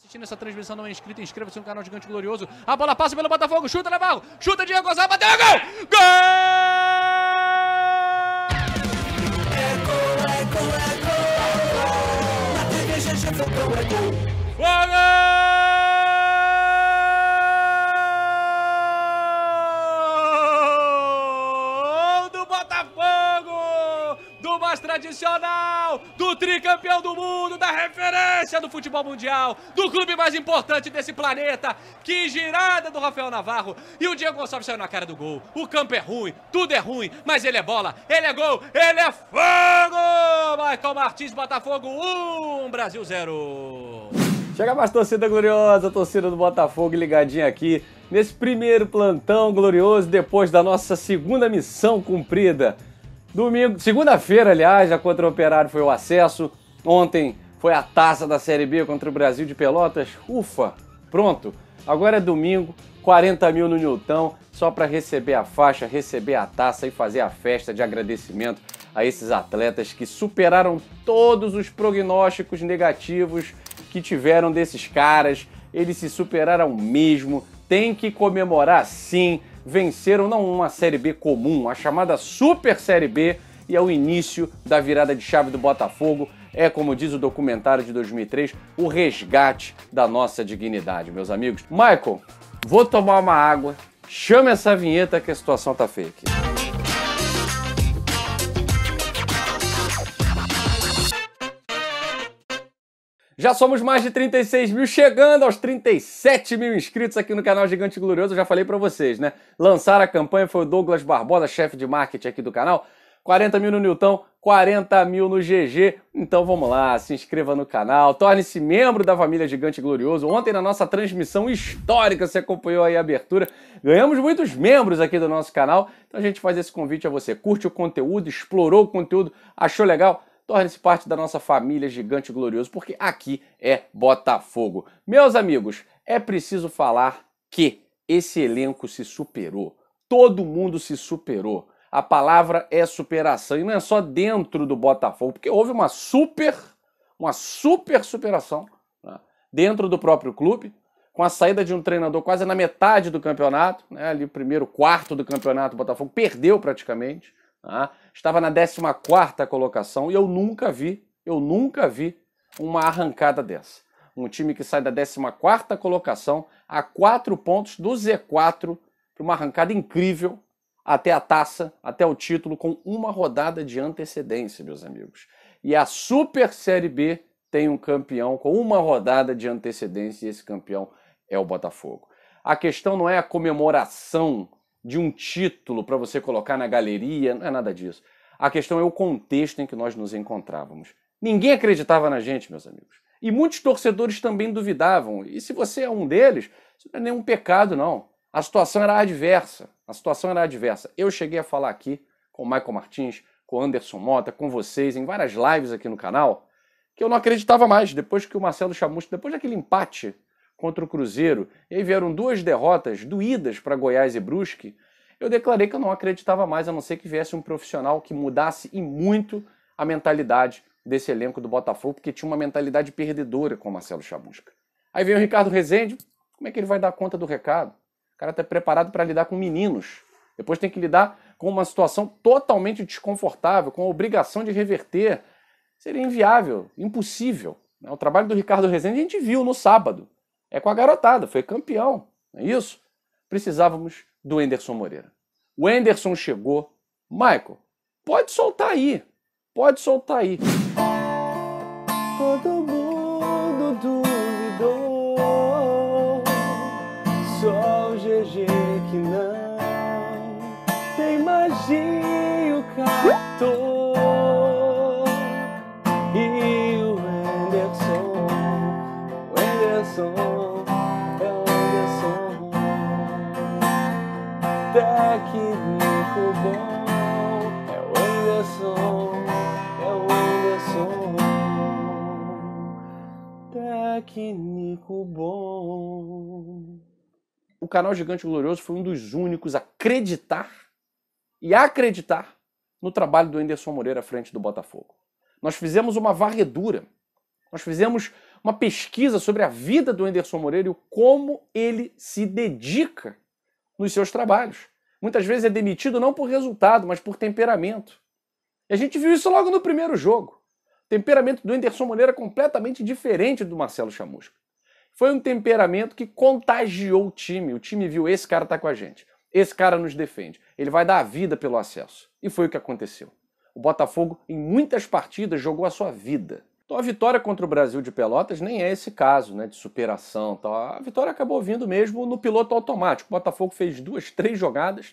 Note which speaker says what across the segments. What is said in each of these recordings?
Speaker 1: assistindo essa transmissão não é inscrito, inscreva-se no canal Gigante Glorioso. A bola passa pelo Botafogo, chuta, Navarro! Chuta, Diego Gonçalves, bateu, é gol! Gol! Eco, TV, gol, gol! Fogo! voz tradicional do tricampeão do mundo, da referência do futebol mundial, do clube mais importante desse planeta. Que girada do Rafael Navarro. E o Diego Gonçalves saiu na cara do gol. O campo é ruim, tudo é ruim, mas ele é bola, ele é gol, ele é fogo! Michael Martins, Botafogo 1, um, Brasil 0. Chega mais torcida gloriosa, torcida do Botafogo ligadinha aqui nesse primeiro plantão glorioso depois da nossa segunda missão cumprida. Domingo, segunda-feira, aliás, já contra o Operário foi o acesso. Ontem foi a taça da Série B contra o Brasil de Pelotas. Ufa, pronto. Agora é domingo, 40 mil no Nilton, só para receber a faixa, receber a taça e fazer a festa de agradecimento a esses atletas que superaram todos os prognósticos negativos que tiveram desses caras. Eles se superaram mesmo, tem que comemorar sim venceram não uma Série B comum, a chamada Super Série B, e é o início da virada de chave do Botafogo. É, como diz o documentário de 2003, o resgate da nossa dignidade, meus amigos. Michael, vou tomar uma água, chama essa vinheta que a situação tá fake. Já somos mais de 36 mil, chegando aos 37 mil inscritos aqui no canal Gigante Glorioso. Eu já falei para vocês, né? Lançar a campanha foi o Douglas Barbosa, chefe de marketing aqui do canal. 40 mil no Newton, 40 mil no GG. Então vamos lá, se inscreva no canal, torne-se membro da família Gigante Glorioso. Ontem na nossa transmissão histórica, você acompanhou aí a abertura. Ganhamos muitos membros aqui do nosso canal. Então a gente faz esse convite a você. Curte o conteúdo, explorou o conteúdo, achou legal? torne-se parte da nossa família gigante e glorioso, porque aqui é Botafogo. Meus amigos, é preciso falar que esse elenco se superou. Todo mundo se superou. A palavra é superação e não é só dentro do Botafogo, porque houve uma super, uma super superação né? dentro do próprio clube, com a saída de um treinador quase na metade do campeonato, né? ali primeiro quarto do campeonato, o Botafogo perdeu praticamente. Tá? Estava na 14 colocação e eu nunca vi, eu nunca vi uma arrancada dessa. Um time que sai da 14 colocação a 4 pontos do Z4 para uma arrancada incrível até a taça, até o título com uma rodada de antecedência, meus amigos. E a Super Série B tem um campeão com uma rodada de antecedência e esse campeão é o Botafogo. A questão não é a comemoração de um título para você colocar na galeria, não é nada disso. A questão é o contexto em que nós nos encontrávamos. Ninguém acreditava na gente, meus amigos. E muitos torcedores também duvidavam. E se você é um deles, isso não é nenhum pecado, não. A situação era adversa. A situação era adversa. Eu cheguei a falar aqui com o Michael Martins, com o Anderson Mota, com vocês, em várias lives aqui no canal, que eu não acreditava mais, depois que o Marcelo Chamus, depois daquele empate contra o Cruzeiro, e aí vieram duas derrotas doídas para Goiás e Brusque, eu declarei que eu não acreditava mais, a não ser que viesse um profissional que mudasse e muito a mentalidade desse elenco do Botafogo, porque tinha uma mentalidade perdedora com o Marcelo Chabusca. Aí veio o Ricardo Rezende, como é que ele vai dar conta do recado? O cara está preparado para lidar com meninos. Depois tem que lidar com uma situação totalmente desconfortável, com a obrigação de reverter. Seria inviável, impossível. Né? O trabalho do Ricardo Rezende a gente viu no sábado. É com a garotada, foi campeão. É isso? Precisávamos do Enderson Moreira. O Enderson chegou. Michael, pode soltar aí. Pode soltar aí. Todo mundo duvidou, só o GG que não tem magia o captor. E técnico bom. O canal Gigante Glorioso foi um dos únicos a acreditar e acreditar no trabalho do Anderson Moreira à frente do Botafogo. Nós fizemos uma varredura, nós fizemos uma pesquisa sobre a vida do Anderson Moreira e como ele se dedica nos seus trabalhos. Muitas vezes é demitido não por resultado, mas por temperamento. E a gente viu isso logo no primeiro jogo temperamento do Anderson Moreira completamente diferente do Marcelo Chamusca. Foi um temperamento que contagiou o time. O time viu, esse cara tá com a gente. Esse cara nos defende. Ele vai dar a vida pelo acesso. E foi o que aconteceu. O Botafogo, em muitas partidas, jogou a sua vida. Então a vitória contra o Brasil de Pelotas nem é esse caso, né, de superação, tal. Tá? A vitória acabou vindo mesmo no piloto automático. O Botafogo fez duas, três jogadas.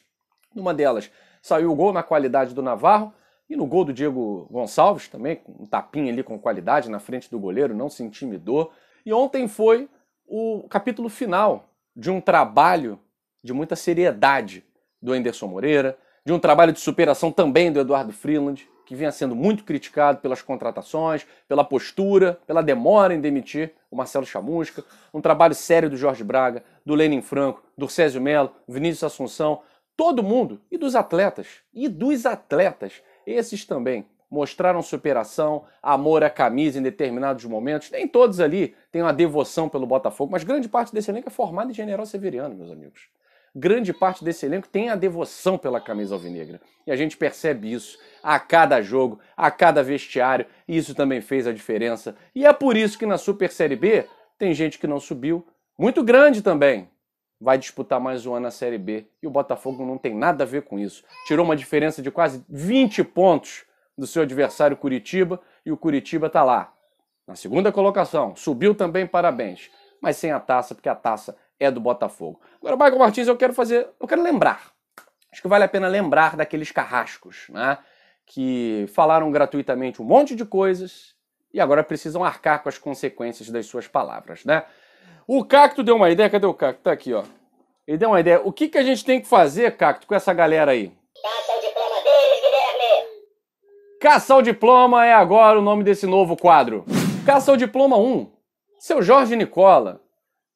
Speaker 1: Numa delas saiu o gol na qualidade do Navarro. E no gol do Diego Gonçalves também, um tapinha ali com qualidade na frente do goleiro, não se intimidou. E ontem foi o capítulo final de um trabalho de muita seriedade do Anderson Moreira, de um trabalho de superação também do Eduardo Freeland, que vinha sendo muito criticado pelas contratações, pela postura, pela demora em demitir o Marcelo Chamusca, um trabalho sério do Jorge Braga, do Lenin Franco, do Césio Melo, Vinícius Assunção, todo mundo e dos atletas, e dos atletas esses também mostraram superação, amor à camisa em determinados momentos. Nem todos ali têm uma devoção pelo Botafogo, mas grande parte desse elenco é formado em General Severiano, meus amigos. Grande parte desse elenco tem a devoção pela camisa alvinegra. E a gente percebe isso a cada jogo, a cada vestiário, e isso também fez a diferença. E é por isso que na Super Série B tem gente que não subiu, muito grande também, vai disputar mais um ano a Série B. E o Botafogo não tem nada a ver com isso. Tirou uma diferença de quase 20 pontos do seu adversário Curitiba e o Curitiba está lá. Na segunda colocação, subiu também, parabéns. Mas sem a taça, porque a taça é do Botafogo. Agora, Michael Martins, eu quero fazer, eu quero lembrar. Acho que vale a pena lembrar daqueles carrascos, né? Que falaram gratuitamente um monte de coisas e agora precisam arcar com as consequências das suas palavras, né? O Cacto deu uma ideia, cadê o Cacto? Tá aqui, ó. Ele deu uma ideia. O que, que a gente tem que fazer, Cacto, com essa galera aí? Caça o diploma deles, Guilherme! Caça o diploma é agora o nome desse novo quadro. Caça o diploma 1. Seu Jorge Nicola.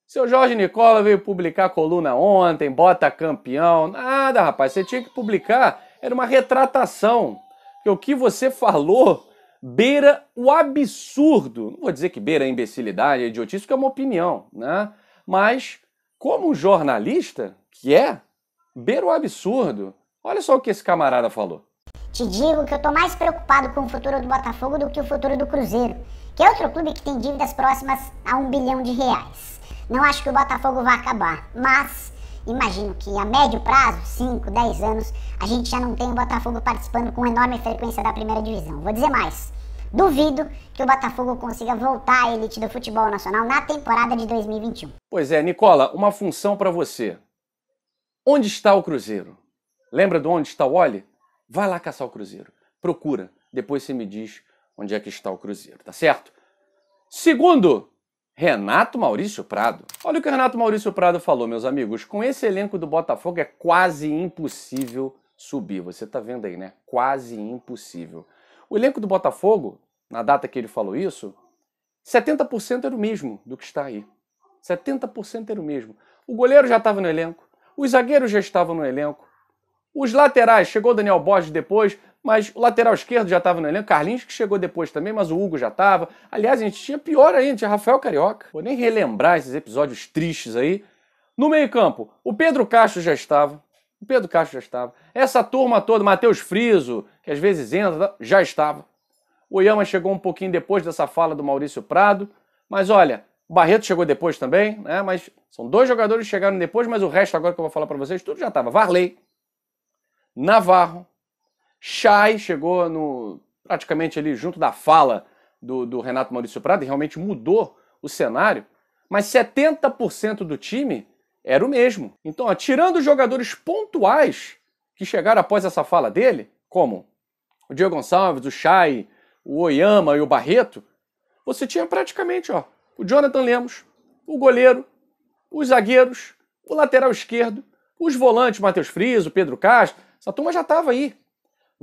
Speaker 1: Seu Jorge Nicola veio publicar a coluna ontem, bota campeão. Nada, rapaz, você tinha que publicar. Era uma retratação. Porque o que você falou beira o absurdo. Não vou dizer que beira a imbecilidade, a idiotice, que é uma opinião, né? Mas, como jornalista, que é, beira o absurdo. Olha só o que esse camarada falou. Te digo que eu tô mais preocupado com o futuro do Botafogo do que o futuro do Cruzeiro, que é outro clube que tem dívidas próximas a um bilhão de reais. Não acho que o Botafogo vai acabar, mas imagino que a médio prazo, 5, 10 anos, a gente já não tem o Botafogo participando com enorme frequência da primeira divisão. Vou dizer mais. Duvido que o Botafogo consiga voltar à elite do futebol nacional na temporada de 2021. Pois é, Nicola, uma função para você. Onde está o Cruzeiro? Lembra de onde está o Oli? Vai lá caçar o Cruzeiro. Procura. Depois você me diz onde é que está o Cruzeiro, tá certo? Segundo, Renato Maurício Prado. Olha o que o Renato Maurício Prado falou, meus amigos. Com esse elenco do Botafogo é quase impossível subir. Você tá vendo aí, né? Quase impossível. O elenco do Botafogo, na data que ele falou isso, 70% era o mesmo do que está aí. 70% era o mesmo. O goleiro já estava no elenco, os zagueiros já estavam no elenco, os laterais, chegou Daniel Borges depois, mas o lateral esquerdo já estava no elenco, Carlinhos que chegou depois também, mas o Hugo já estava. Aliás, a gente tinha pior ainda, tinha Rafael Carioca. Vou nem relembrar esses episódios tristes aí. No meio-campo, o Pedro Castro já estava. O Pedro Castro já estava. Essa turma toda, Matheus Friso, que às vezes entra, tá, já estava. O Yama chegou um pouquinho depois dessa fala do Maurício Prado, mas olha, o Barreto chegou depois também, né? Mas são dois jogadores que chegaram depois, mas o resto agora que eu vou falar para vocês, tudo já estava. Varley, Navarro, Chay chegou no praticamente ali junto da fala do, do Renato Maurício Prado e realmente mudou o cenário, mas 70% do time era o mesmo. Então, ó, tirando jogadores pontuais que chegaram após essa fala dele, como o Diego Gonçalves, o Chay, o Oyama e o Barreto, você tinha praticamente ó, o Jonathan Lemos, o goleiro, os zagueiros, o lateral esquerdo, os volantes, Matheus o Pedro Castro, essa turma já estava aí.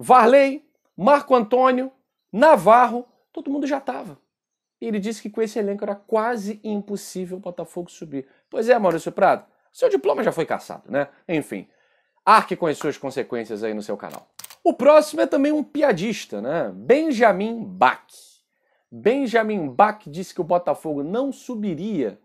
Speaker 1: Varley, Marco Antônio, Navarro, todo mundo já estava. E ele disse que com esse elenco era quase impossível o Botafogo subir. Pois é, Maurício Prado, seu diploma já foi caçado, né? Enfim, arque com as suas consequências aí no seu canal. O próximo é também um piadista, né? Benjamin Bach. Benjamin Bach disse que o Botafogo não subiria.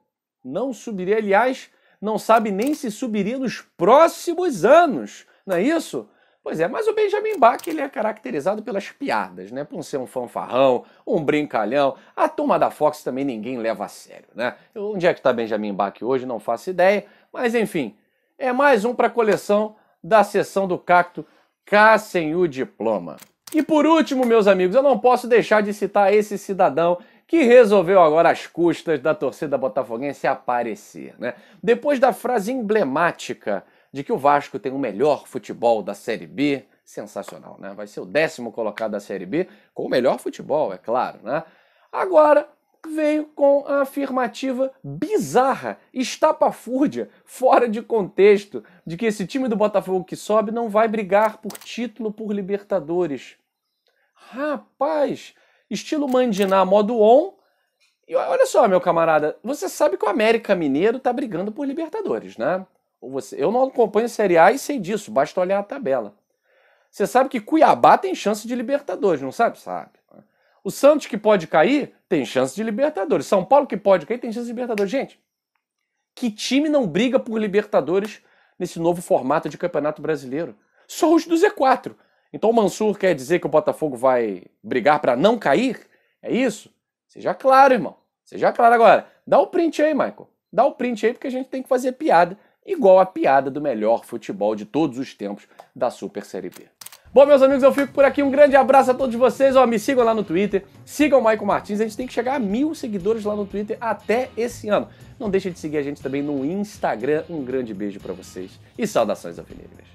Speaker 1: Não subiria, aliás, não sabe nem se subiria nos próximos anos. Não é isso? Pois é, mas o Benjamin Bach ele é caracterizado pelas piadas, né? Por ser um fanfarrão, um brincalhão. A turma da Fox também ninguém leva a sério, né? Onde é que está Benjamin Bach hoje? Não faço ideia. Mas enfim, é mais um para a coleção da seção do cacto cá sem o diploma. E por último, meus amigos, eu não posso deixar de citar esse cidadão que resolveu agora as custas da torcida botafoguense aparecer, né? Depois da frase emblemática de que o Vasco tem o melhor futebol da Série B. Sensacional, né? Vai ser o décimo colocado da Série B, com o melhor futebol, é claro, né? Agora veio com a afirmativa bizarra, estapafúrdia, fora de contexto, de que esse time do Botafogo que sobe não vai brigar por título por Libertadores. Rapaz, estilo Mandiná modo on. E olha só, meu camarada, você sabe que o América Mineiro tá brigando por Libertadores, né? Você, eu não acompanho a Série A e sei disso, basta olhar a tabela. Você sabe que Cuiabá tem chance de Libertadores, não sabe? Sabe. O Santos que pode cair tem chance de Libertadores. São Paulo que pode cair tem chance de Libertadores. Gente, que time não briga por Libertadores nesse novo formato de Campeonato Brasileiro? Só os do Z4. Então o Mansur quer dizer que o Botafogo vai brigar para não cair? É isso? Seja claro, irmão. Seja claro agora. Dá o print aí, Michael. Dá o print aí porque a gente tem que fazer piada igual a piada do melhor futebol de todos os tempos da Super Série B. Bom, meus amigos, eu fico por aqui. Um grande abraço a todos vocês. Ó, me sigam lá no Twitter, sigam o Maicon Martins. A gente tem que chegar a mil seguidores lá no Twitter até esse ano. Não deixe de seguir a gente também no Instagram. Um grande beijo para vocês e saudações alvinegras.